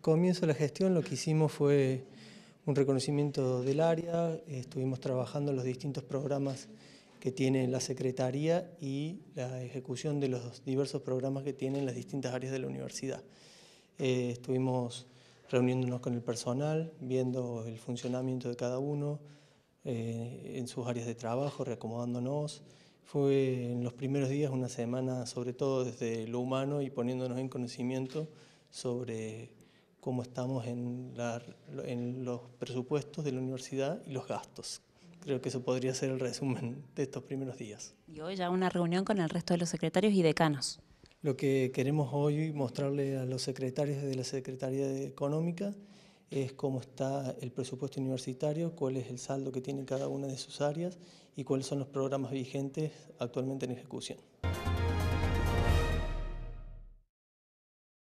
comienzo de la gestión lo que hicimos fue un reconocimiento del área, estuvimos trabajando los distintos programas que tiene la Secretaría y la ejecución de los diversos programas que tienen las distintas áreas de la universidad. Eh, estuvimos reuniéndonos con el personal, viendo el funcionamiento de cada uno eh, en sus áreas de trabajo, reacomodándonos. Fue en los primeros días una semana, sobre todo desde lo humano y poniéndonos en conocimiento sobre cómo estamos en, los presupuestos de la universidad y los gastos. Creo que eso podría ser el resumen de estos primeros días. Y hoy ya una reunión con el resto de los secretarios y decanos. Lo que queremos hoy mostrarle a los secretarios de la Secretaría de Económica es cómo está el presupuesto universitario, cuál es el saldo que tiene cada una de sus áreas y cuáles son los programas vigentes actualmente en ejecución.